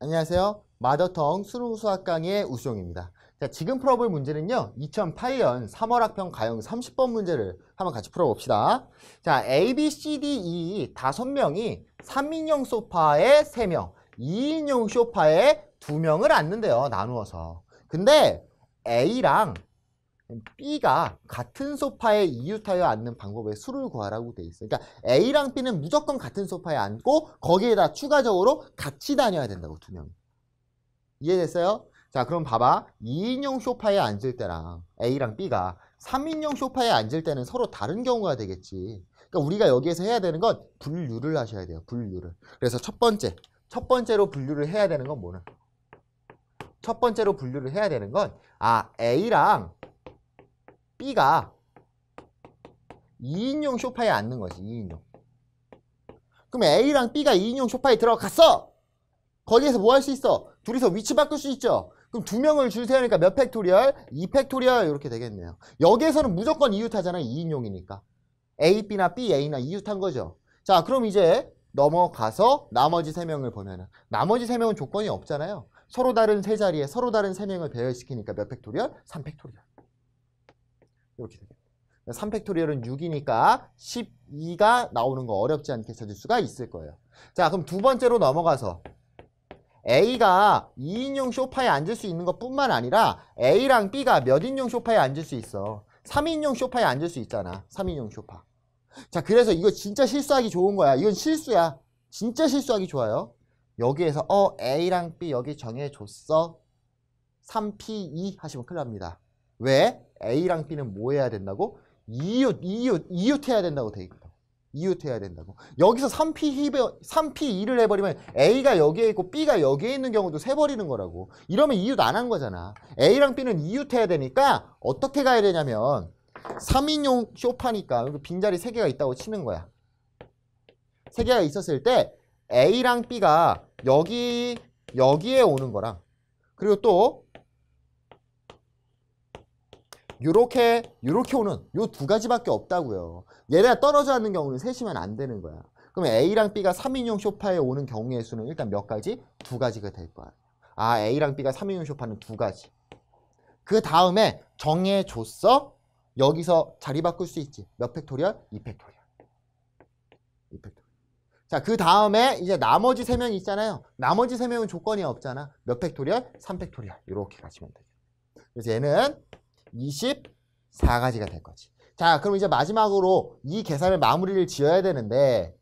안녕하세요. 마더텅 수능 수학 강의 우수용입니다. 자, 지금 풀어볼 문제는요. 2008년 3월 학평 가형 30번 문제를 한번 같이 풀어봅시다. 자, A, B, C, D, E 다섯 명이 3인용 소파에 3명, 2인용 소파에 2명을 앉는데요. 나누어서. 근데 A랑 B가 같은 소파에 이웃하여 앉는 방법의 수를 구하라고 돼 있어요. 그러니까 A랑 B는 무조건 같은 소파에 앉고 거기에다 추가적으로 같이 다녀야 된다고 두 명이. 이해됐어요? 자 그럼 봐봐. 2인용 소파에 앉을 때랑 A랑 B가 3인용 소파에 앉을 때는 서로 다른 경우가 되겠지. 그러니까 우리가 여기에서 해야 되는 건 분류를 하셔야 돼요. 분류를. 그래서 첫 번째, 첫 번째로 분류를 해야 되는 건뭐냐첫 번째로 분류를 해야 되는 건아 A랑 B가 2인용 쇼파에 앉는 거지 2인용 그럼 A랑 B가 2인용 쇼파에 들어갔어 거기에서 뭐 할 수 있어 둘이서 위치 바꿀 수 있죠 그럼 두 명을 줄 세우니까 몇 팩토리얼? 2 팩토리얼 이렇게 되겠네요 여기에서는 무조건 이웃하잖아 2인용이니까 A, B나 B, A나 이웃한 거죠 자 그럼 이제 넘어가서 나머지 세명을 보면 은 나머지 세명은 조건이 없잖아요 서로 다른 세자리에 서로 다른 세명을 배열시키니까 몇 팩토리얼? 3팩토리얼 이렇게 되겠 3팩토리얼은 6이니까 12가 나오는 거 어렵지 않게 찾을 수가 있을 거예요. 자, 그럼 두 번째로 넘어가서 A가 2인용 쇼파에 앉을 수 있는 것뿐만 아니라 A랑 B가 몇 인용 쇼파에 앉을 수 있어? 3인용 쇼파에 앉을 수 있잖아. 3인용 쇼파. 자, 그래서 이거 진짜 실수하기 좋은 거야. 이건 실수야. 진짜 실수하기 좋아요. 여기에서 어 A랑 B 여기 정해줬어. 3P2 하시면 큰일 납니다. 왜? A랑 B는 뭐 해야 된다고? 이웃, 이웃, 이웃 해야 된다고 돼 있거든. 이웃 해야 된다고. 여기서 3P, 2배, 3P 2를 해버리면 A가 여기에 있고 B가 여기에 있는 경우도 세버리는 거라고. 이러면 이웃 안 한 거잖아. A랑 B는 이웃 해야 되니까 어떻게 가야 되냐면 3인용 쇼파니까 빈자리 3개가 있다고 치는 거야. 3개가 있었을 때 A랑 B가 여기, 여기에 오는 거랑 그리고 또 요렇게 요렇게 오는 요 두 가지밖에 없다고요. 얘네가 떨어져 앉는 경우는 셋이면 안 되는 거야. 그럼 A랑 B가 3인용 쇼파에 오는 경우의 수는 일단 몇 가지? 두 가지가 될 거야. 아 A랑 B가 3인용 쇼파는 두 가지. 그 다음에 정해줬어? 여기서 자리 바꿀 수 있지. 몇 팩토리얼? 2팩토리얼. 2팩토리얼. 자, 그 다음에 이제 나머지 세명 있잖아요. 나머지 세명은 조건이 없잖아. 몇 팩토리얼? 3팩토리얼. 이렇게 가시면 돼요. 그래서 얘는 24가지가 될 거지. 자, 그럼 이제 마지막으로 이 계산을 마무리를 지어야 되는데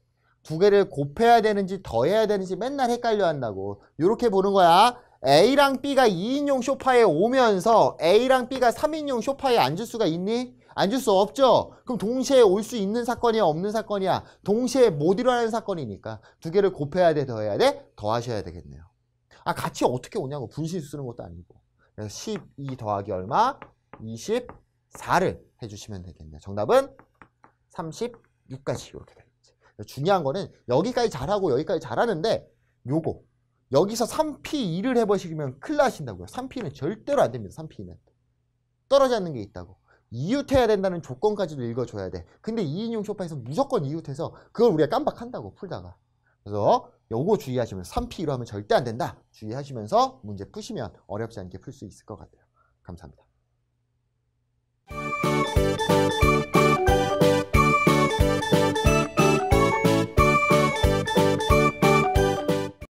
두 개를 곱해야 되는지 더해야 되는지 맨날 헷갈려 한다고. 이렇게 보는 거야. A랑 B가 2인용 쇼파에 오면서 A랑 B가 3인용 쇼파에 앉을 수가 있니? 앉을 수 없죠? 그럼 동시에 올 수 있는 사건이야 없는 사건이야? 동시에 못 일어나는 사건이니까 두 개를 곱해야 돼 더해야 돼? 더하셔야 되겠네요. 아 같이 어떻게 오냐고 분실 쓰는 것도 아니고 그래서 12 더하기 얼마? 24를 해주시면 되겠네요. 정답은 36까지 이렇게 되겠죠. 중요한 거는 여기까지 잘하고 여기까지 잘하는데 요거 여기서 3P2를 해보시면 큰일 나신다고요. 3P는 절대로 안 됩니다. 3P는. 떨어지 않는 게 있다고. 이웃해야 된다는 조건까지도 읽어줘야 돼. 근데 2인용 쇼파에서 무조건 이웃해서 그걸 우리가 깜빡한다고 풀다가. 그래서 요거 주의하시면 3P로 하면 절대 안 된다. 주의하시면서 문제 푸시면 어렵지 않게 풀 수 있을 것 같아요. 감사합니다. Música